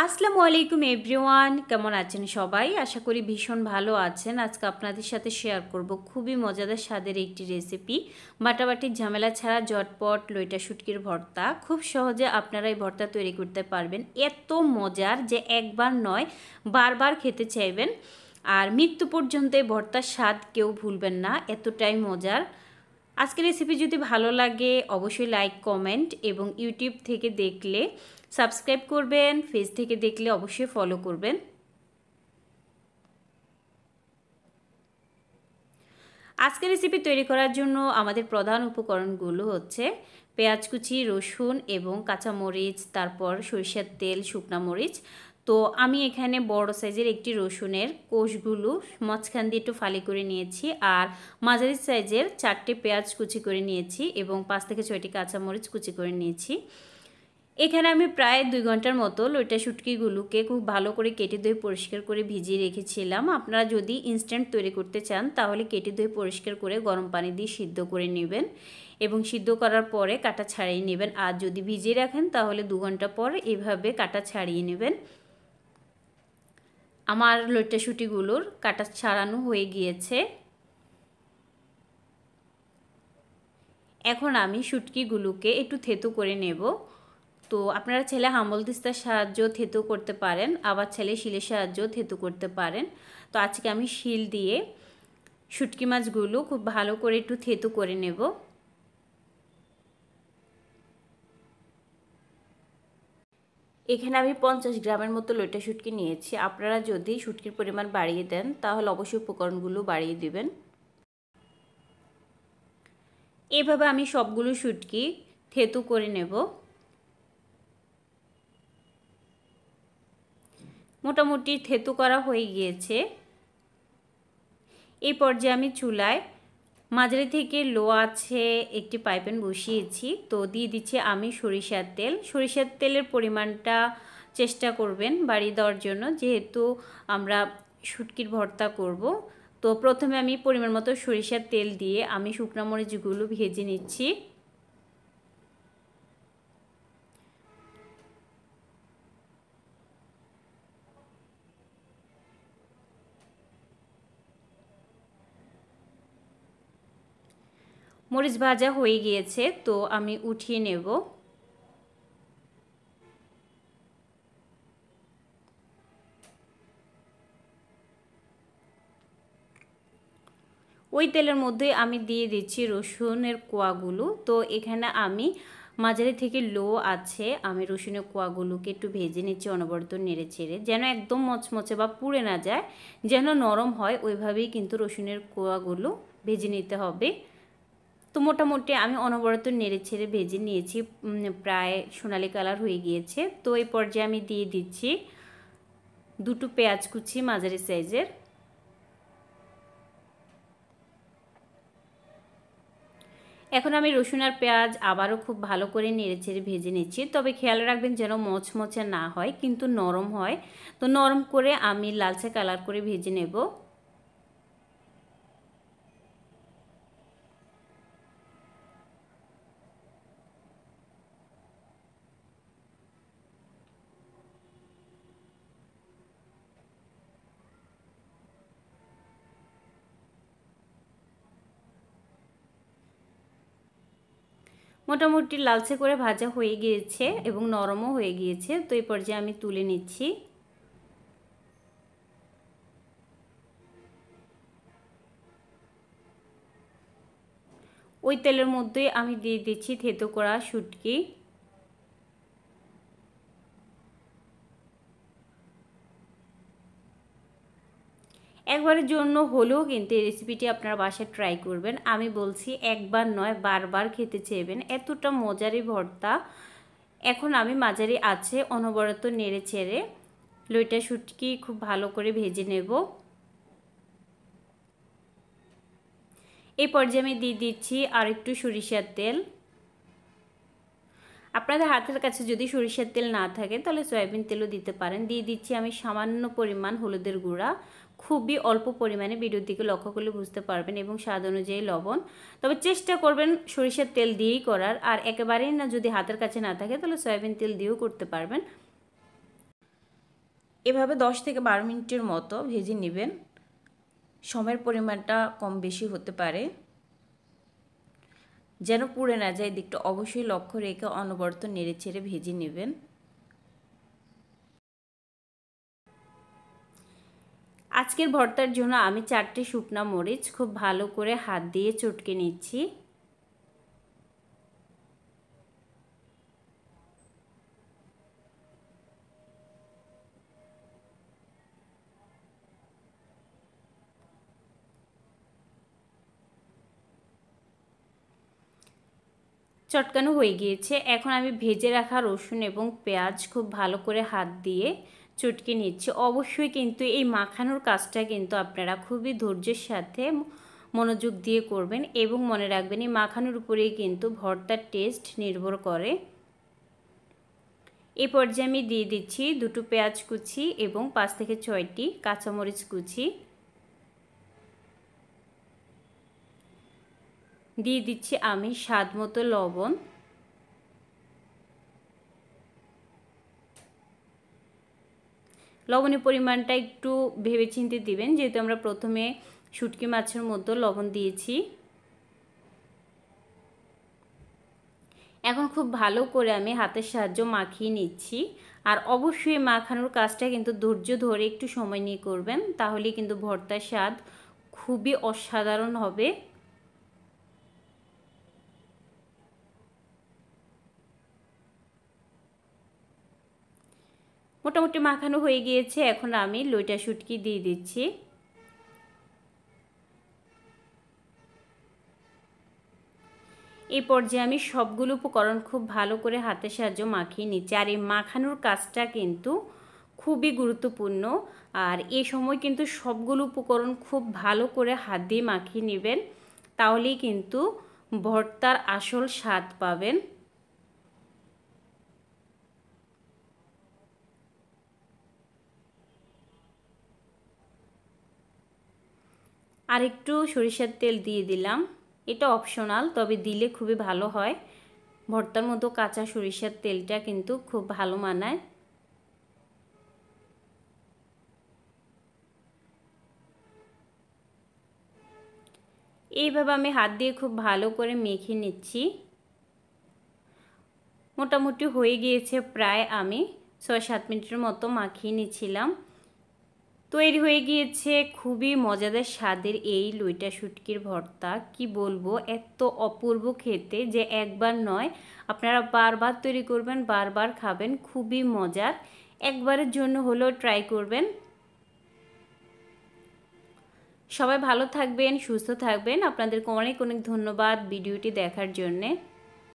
আসসালামু আলাইকুম এভরিওয়ান কেমন আছেন সবাই আশা করি ভীষণ ভালো আছেন আজকে আপনাদের সাথে শেয়ার করব খুবই মজাদার স্বাদের একটি রেসিপি বাটাবাটির ঝামেলা ছাড়া জটপট লইটা শুটকির ভর্তা খুব সহজে আপনারা এই ভর্তা তৈরি করতে পারবেন এত মজার যে একবার নয় বারবার খেতে চাইবেন আর মৃত্যু পর্যন্ত এই ভর্তার স্বাদ কেউ ভুলবেন না এতটাই মজার আজকের রেসিপি যদি ভালো লাগে অবশ্যই লাইক কমেন্ট এবং ইউটিউব থেকে দেখলে সাবস্ক্রাইব করবেন ফেজ থেকে দেখলে অবশ্যই ফলো করবেন আজকে রেসিপি তৈরি করার জন্য আমাদের প্রধান উপকরণগুলো হচ্ছে পেঁয়াজ কুচি রসুন এবং কাঁচামরিচ তারপর সরিষার তেল শুকনা মরিচ তো আমি এখানে বড় সাইজের একটি রসুনের কোষগুলো মাঝখান দিয়ে একটু ফালি করে নিয়েছি আর মাঝারি সাইজের চারটে পেঁয়াজ কুচি করে নিয়েছি এবং পাঁচ থেকে ছয়টি কাঁচামরিচ কুচি করে নিয়েছি এখানে আমি প্রায় দুই ঘন্টার মতো লইটা শুটকিগুলোকে খুব ভালো করে কেটে ধুয়ে পরিষ্কার করে ভিজিয়ে রেখেছিলাম আপনারা যদি ইনস্ট্যান্ট তৈরি করতে চান তাহলে কেটে ধুয়ে পরিষ্কার করে গরম পানি দিয়ে সিদ্ধ করে নেবেন এবং সিদ্ধ করার পরে কাটা ছাড়িয়ে নেবেন আর যদি ভিজিয়ে রাখেন তাহলে দু ঘন্টা পর এভাবে কাটা ছাড়িয়ে নেবেন আমার লইটা শুটিগুলোর কাটা ছাড়ানো হয়ে গিয়েছে এখন আমি শুটকিগুলোকে একটু থেতু করে নেব তো আপনারা ছেলে হাম্বল দিস্তার সাহায্য থেতু করতে পারেন আবার ছেলে শিলের সাহায্য থেতু করতে পারেন তো আজকে আমি শিল দিয়ে শুটকি মাছগুলো খুব ভালো করে একটু থেতু করে নেব এখানে আমি পঞ্চাশ গ্রামের মতো লোটা শুটকি নিয়েছি আপনারা যদি শুটকির পরিমাণ বাড়িয়ে দেন তাহলে অবশ্যই উপকরণগুলো বাড়িয়ে দিবেন এভাবে আমি সবগুলো শুটকি থেতু করে নেব মোটামুটি থেতু করা হয়ে গিয়েছে এই পর্যায়ে আমি চুলায় মাঝারি থেকে লো আছে একটি পাইপেন বসিয়েছি তো দিয়ে দিচ্ছি আমি সরিষার তেল সরিষার তেলের পরিমাণটা চেষ্টা করবেন বাড়ি দেওয়ার জন্য যেহেতু আমরা শুটকির ভর্তা করব তো প্রথমে আমি পরিমাণ মতো সরিষার তেল দিয়ে আমি শুকনো মরিচগুলো ভেজে নিচ্ছি মরিচ ভাজা হয়ে গিয়েছে তো আমি উঠিয়ে নেব ওই তেলের মধ্যে আমি দিয়ে দিচ্ছি রসুনের কোয়াগুলো তো এখানে আমি মাঝারি থেকে লো আছে আমি রসুনের কোয়াগুলোকে একটু ভেজে নিচ্ছি অনবরত নেড়ে ছেড়ে যেন একদম মচমচে বা পুড়ে না যায় যেন নরম হয় ওইভাবেই কিন্তু রসুনের কোয়াগুলো ভেজে নিতে হবে তো মোটামুটি আমি অনবরত নেড়ে ছেড়ে ভেজে নিয়েছি প্রায় সোনালি কালার হয়ে গিয়েছে তো এই পর্যায়ে আমি দিয়ে দিচ্ছি দুটো পেঁয়াজ কুচি মাঝারি সাইজের এখন আমি রসুন আর পেঁয়াজ আবারও খুব ভালো করে নেড়ে ছেড়ে ভেজে নিচ্ছি তবে খেয়াল রাখবেন যেন মচমচে না হয় কিন্তু নরম হয় তো নরম করে আমি লালচে কালার করে ভেজে নেব মোটামুটি লালচে করে ভাজা হয়ে গিয়েছে এবং নরমও হয়ে গিয়েছে তো এই পর্যায়ে আমি তুলে নিচ্ছি ওই তেলের মধ্যে আমি দিয়ে দিচ্ছি থেতো করা শুটকি একবারের জন্য হলেও কিন্তু এই রেসিপিটি আপনার বাসায় ট্রাই করবেন আমি বলছি একবার নয় বারবার খেতে চেয়েবেন এতটা মজারই ভর্তা এখন আমি মাঝারি আছে অনবরত নেড়ে ছেড়ে লইটা শুটকি খুব ভালো করে ভেজে নেব এই পর্যায়ে আমি দিয়ে দিচ্ছি আর একটু সরিষার তেল আপনাদের হাতের কাছে যদি সরিষার তেল না থাকে তাহলে সয়াবিন তেলও দিতে পারেন দিয়ে দিচ্ছি আমি সামান্য পরিমাণ হলুদের গুঁড়া খুবই অল্প পরিমাণে ভিডিওর দিকে লক্ষ্য করলে বুঝতে পারবেন এবং স্বাদ অনুযায়ী লবণ তবে চেষ্টা করবেন সরিষার তেল দিয়েই করার আর একেবারেই না যদি হাতের কাছে না থাকে তাহলে সয়াবিন তেল দিয়েও করতে পারবেন এভাবে 10 থেকে বারো মিনিটের মতো ভেজে নেবেন সময়ের পরিমাণটা কম বেশি হতে পারে যেন পুড়ে না যায় দিকটা অবশ্যই লক্ষ্য রেখে অনবর্ত নেড়ে ছেড়ে ভেজে নেবেন আজকের ভর্তার জন্য আমি চারটে শুকনা মরিচ খুব ভালো করে হাত দিয়ে চটকে নিচ্ছি চটকানো হয়ে গিয়েছে এখন আমি ভেজে রাখা রসুন এবং পেঁয়াজ খুব ভালো করে হাত দিয়ে চটকে নিচ্ছে অবশ্যই কিন্তু এই মাখানোর কাজটা কিন্তু আপনারা খুবই ধৈর্যের সাথে মনোযোগ দিয়ে করবেন এবং মনে রাখবেন এই মাখানোর উপরেই কিন্তু ভর্তার টেস্ট নির্ভর করে এ পর্যায়ে আমি দিয়ে দিচ্ছি দুটো পেঁয়াজ কুচি এবং পাঁচ থেকে ছয়টি কাঁচামরিচ কুচি দিয়ে দিচ্ছি আমি স্বাদ মতো লবণ লবণের পরিমাণটা একটু ভেবেচিন্তে দিবেন যেহেতু আমরা প্রথমে শুটকি মাছের মতো লবণ দিয়েছি এখন খুব ভালো করে আমি হাতের সাহায্য মাখিয়ে নিচ্ছি আর অবশ্যই মাখানোর কাজটা কিন্তু ধৈর্য ধরে একটু সময় নিয়ে করবেন তাহলে কিন্তু ভর্তার স্বাদ খুবই অসাধারণ হবে মোটামুটি মাখানো হয়ে গিয়েছে এখন আমি লইটা শুটকি দিয়ে দিচ্ছি এই পর্যায়ে আমি সবগুলো উপকরণ খুব ভালো করে হাতের সাহায্য মাখিয়ে নিচ্ছি আর এই মাখানোর কাজটা কিন্তু খুবই গুরুত্বপূর্ণ আর এই সময় কিন্তু সবগুলো উপকরণ খুব ভালো করে হাত দিয়ে মাখিয়ে নেবেন তাহলেই কিন্তু ভর্তার আসল স্বাদ পাবেন আর একটু সরিষার তেল দিয়ে দিলাম এটা অপশনাল তবে দিলে খুবই ভালো হয় ভর্তার মতো কাঁচা সরিষার তেলটা কিন্তু খুব ভালো মানায় এইভাবে আমি হাত দিয়ে খুব ভালো করে মেখে নিচ্ছি মোটামুটি হয়ে গিয়েছে প্রায় আমি ছয় সাত মিনিটের মতো মাখিয়ে নিচ্ছিলাম তৈরি হয়ে গিয়েছে খুবই মজাদার স্বাদের এই লুইটা শুটকির ভর্তা কি বলবো এত অপূর্ব খেতে যে একবার নয় আপনারা বারবার তৈরি করবেন বারবার খাবেন খুবই মজার একবারের জন্য হলেও ট্রাই করবেন সবাই ভালো থাকবেন সুস্থ থাকবেন আপনাদেরকে অনেক অনেক ধন্যবাদ ভিডিওটি দেখার জন্যে